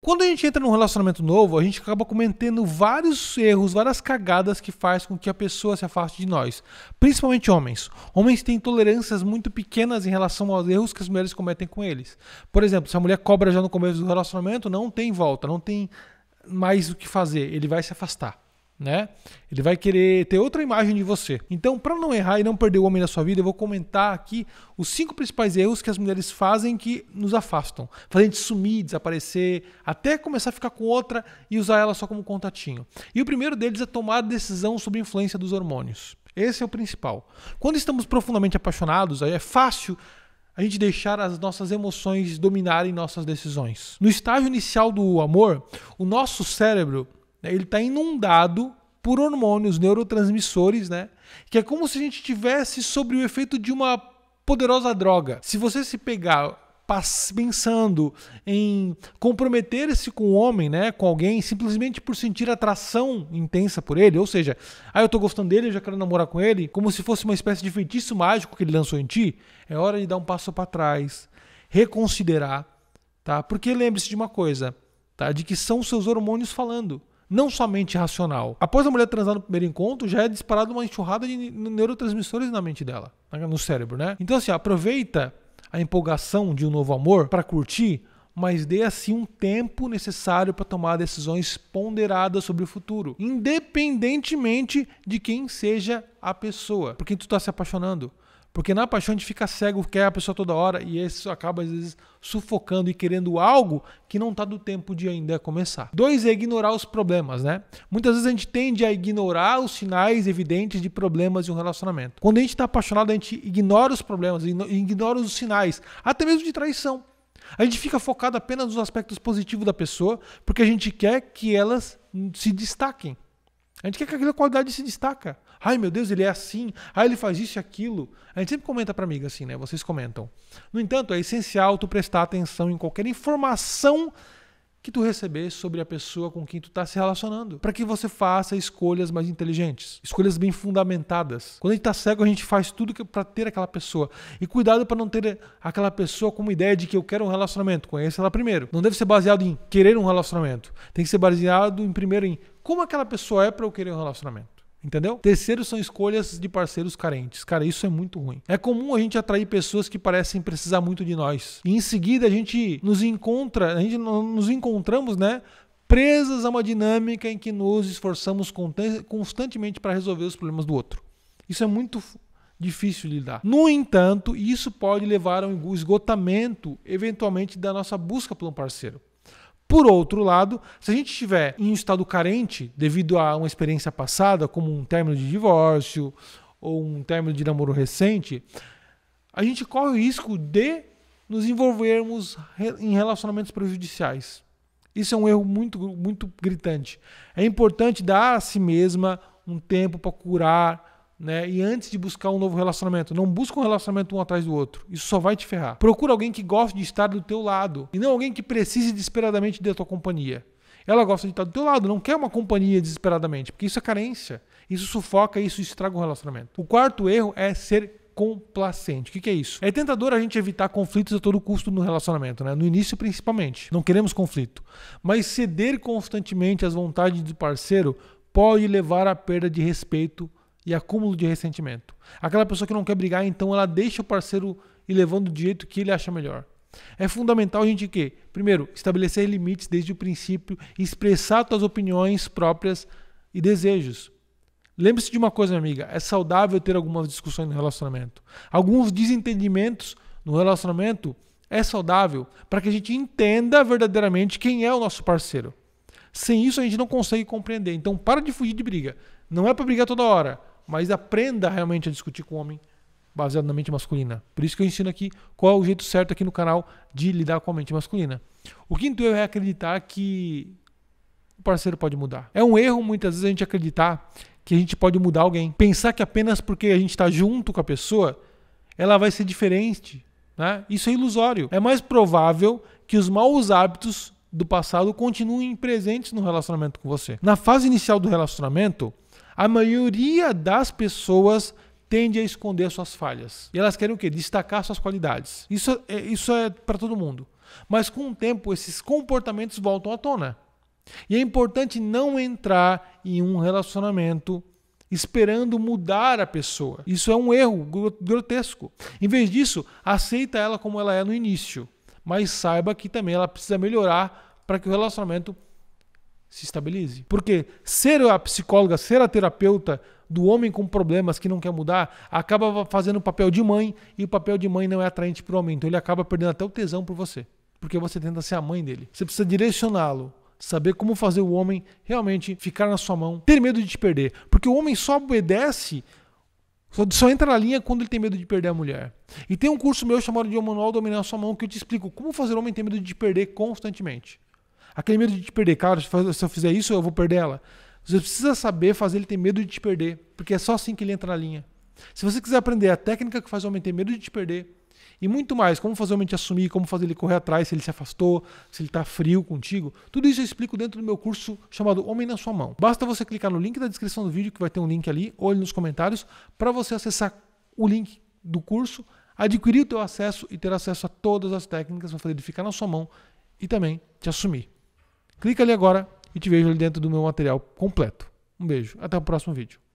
Quando a gente entra num relacionamento novo, a gente acaba cometendo vários erros, várias cagadas que faz com que a pessoa se afaste de nós, principalmente homens. Homens têm tolerâncias muito pequenas em relação aos erros que as mulheres cometem com eles. Por exemplo, se a mulher cobra já no começo do relacionamento, não tem volta, não tem mais o que fazer, ele vai se afastar né? Ele vai querer ter outra imagem de você. Então, para não errar e não perder o homem da sua vida, eu vou comentar aqui os cinco principais erros que as mulheres fazem que nos afastam, fazem a gente sumir, desaparecer, até começar a ficar com outra e usar ela só como contatinho. E o primeiro deles é tomar decisão sob influência dos hormônios. Esse é o principal. Quando estamos profundamente apaixonados, aí é fácil a gente deixar as nossas emoções dominarem nossas decisões. No estágio inicial do amor, o nosso cérebro né? Ele está inundado por hormônios, neurotransmissores, né? Que é como se a gente tivesse sobre o efeito de uma poderosa droga. Se você se pegar pensando em comprometer-se com o um homem, né, com alguém, simplesmente por sentir atração intensa por ele, ou seja, ah, eu tô gostando dele, eu já quero namorar com ele, como se fosse uma espécie de feitiço mágico que ele lançou em ti, é hora de dar um passo para trás, reconsiderar, tá? Porque lembre-se de uma coisa, tá? De que são seus hormônios falando não somente racional. Após a mulher transar no primeiro encontro, já é disparada uma enxurrada de neurotransmissores na mente dela, no cérebro, né? Então, assim, aproveita a empolgação de um novo amor para curtir, mas dê assim um tempo necessário para tomar decisões ponderadas sobre o futuro, independentemente de quem seja a pessoa por tu está se apaixonando. Porque na paixão a gente fica cego, quer a pessoa toda hora e isso acaba às vezes sufocando e querendo algo que não está do tempo de ainda começar. Dois é ignorar os problemas, né? Muitas vezes a gente tende a ignorar os sinais evidentes de problemas de um relacionamento. Quando a gente está apaixonado, a gente ignora os problemas, ignora os sinais, até mesmo de traição. A gente fica focado apenas nos aspectos positivos da pessoa, porque a gente quer que elas se destaquem. A gente quer que aquela qualidade se destaca. Ai, meu Deus, ele é assim. Ai, ele faz isso e aquilo. A gente sempre comenta para amiga assim, né? Vocês comentam. No entanto, é essencial tu prestar atenção em qualquer informação que tu receber sobre a pessoa com quem tu tá se relacionando, para que você faça escolhas mais inteligentes, escolhas bem fundamentadas. Quando a gente está cego, a gente faz tudo para ter aquela pessoa. E cuidado para não ter aquela pessoa com uma ideia de que eu quero um relacionamento, conheça ela primeiro. Não deve ser baseado em querer um relacionamento. Tem que ser baseado em primeiro em como aquela pessoa é para eu querer um relacionamento. Entendeu? Terceiro são escolhas de parceiros carentes. Cara, isso é muito ruim. É comum a gente atrair pessoas que parecem precisar muito de nós. E em seguida a gente nos encontra, a gente nos encontramos, né? Presas a uma dinâmica em que nos esforçamos constantemente para resolver os problemas do outro. Isso é muito difícil de lidar. No entanto, isso pode levar ao esgotamento, eventualmente, da nossa busca por um parceiro. Por outro lado, se a gente estiver em um estado carente devido a uma experiência passada, como um término de divórcio ou um término de namoro recente, a gente corre o risco de nos envolvermos em relacionamentos prejudiciais. Isso é um erro muito, muito gritante. É importante dar a si mesma um tempo para curar né? E antes de buscar um novo relacionamento, não busca um relacionamento um atrás do outro. Isso só vai te ferrar. Procura alguém que goste de estar do teu lado e não alguém que precise desesperadamente da tua companhia. Ela gosta de estar do teu lado, não quer uma companhia desesperadamente, porque isso é carência. Isso sufoca, isso estraga o relacionamento. O quarto erro é ser complacente. O que, que, é isso? É tentador a gente evitar conflitos a todo custo no relacionamento, né? No início, principalmente. Não queremos conflito. Mas ceder constantemente às vontades do parceiro pode levar à perda de respeito e acúmulo de ressentimento. Aquela pessoa que não quer brigar, então ela deixa o parceiro ir levando do jeito que ele acha melhor. É fundamental a gente que, primeiro, estabelecer limites desde o princípio, expressar suas opiniões próprias e desejos. Lembre-se de uma coisa, minha amiga, é saudável ter algumas discussões no relacionamento. Alguns desentendimentos no relacionamento é saudável para que a gente entenda verdadeiramente quem é o nosso parceiro. Sem isso a gente não consegue compreender. Então para de fugir de briga. Não é para brigar toda hora, mas aprenda realmente a discutir com o homem baseado na mente masculina. Por isso que eu ensino aqui qual é o jeito certo aqui no canal de lidar com a mente masculina. O quinto erro é acreditar que o parceiro pode mudar. É um erro muitas vezes a gente acreditar que a gente pode mudar alguém. Pensar que apenas porque a gente está junto com a pessoa, ela vai ser diferente. Né? Isso é ilusório. É mais provável que os maus hábitos do passado continuem presentes no relacionamento com você. Na fase inicial do relacionamento, a maioria das pessoas tende a esconder suas falhas. E elas querem o quê? Destacar suas qualidades. Isso é, isso é para todo mundo. Mas com o tempo, esses comportamentos voltam à tona. E é importante não entrar em um relacionamento esperando mudar a pessoa. Isso é um erro grotesco. Em vez disso, aceita ela como ela é no início, mas saiba que também ela precisa melhorar para que o relacionamento se estabilize. Porque ser a psicóloga, ser a terapeuta do homem com problemas que não quer mudar, acaba fazendo o papel de mãe e o papel de mãe não é atraente para o homem. Então ele acaba perdendo até o tesão por você. Porque você tenta ser a mãe dele. Você precisa direcioná-lo saber como fazer o homem realmente ficar na sua mão, ter medo de te perder. Porque o homem só obedece, só, só, entra na linha quando ele tem medo de perder a mulher. E tem um curso meu chamado de O Manual Dominar a Sua Mão que eu te explico como fazer o homem ter medo de te perder constantemente. Aquele medo de te perder, cara, se eu fizer isso, eu vou perder ela. Você precisa saber fazer ele ter medo de te perder, porque é só assim que ele entra na linha. Se você quiser aprender a técnica que faz o homem ter medo de te perder, e muito mais, como fazer o homem te assumir, como fazer ele correr atrás, se ele se afastou, se ele está frio contigo, tudo isso eu explico dentro do meu curso chamado Homem na Sua Mão. Basta você clicar no link da descrição do vídeo, que vai ter um link ali, ou ali nos comentários, para você acessar o link do curso, adquirir o teu acesso e ter acesso a todas as técnicas para fazer ele ficar na sua mão e também te assumir. Clica ali agora e te vejo ali dentro do meu material completo. Um beijo, até o próximo vídeo.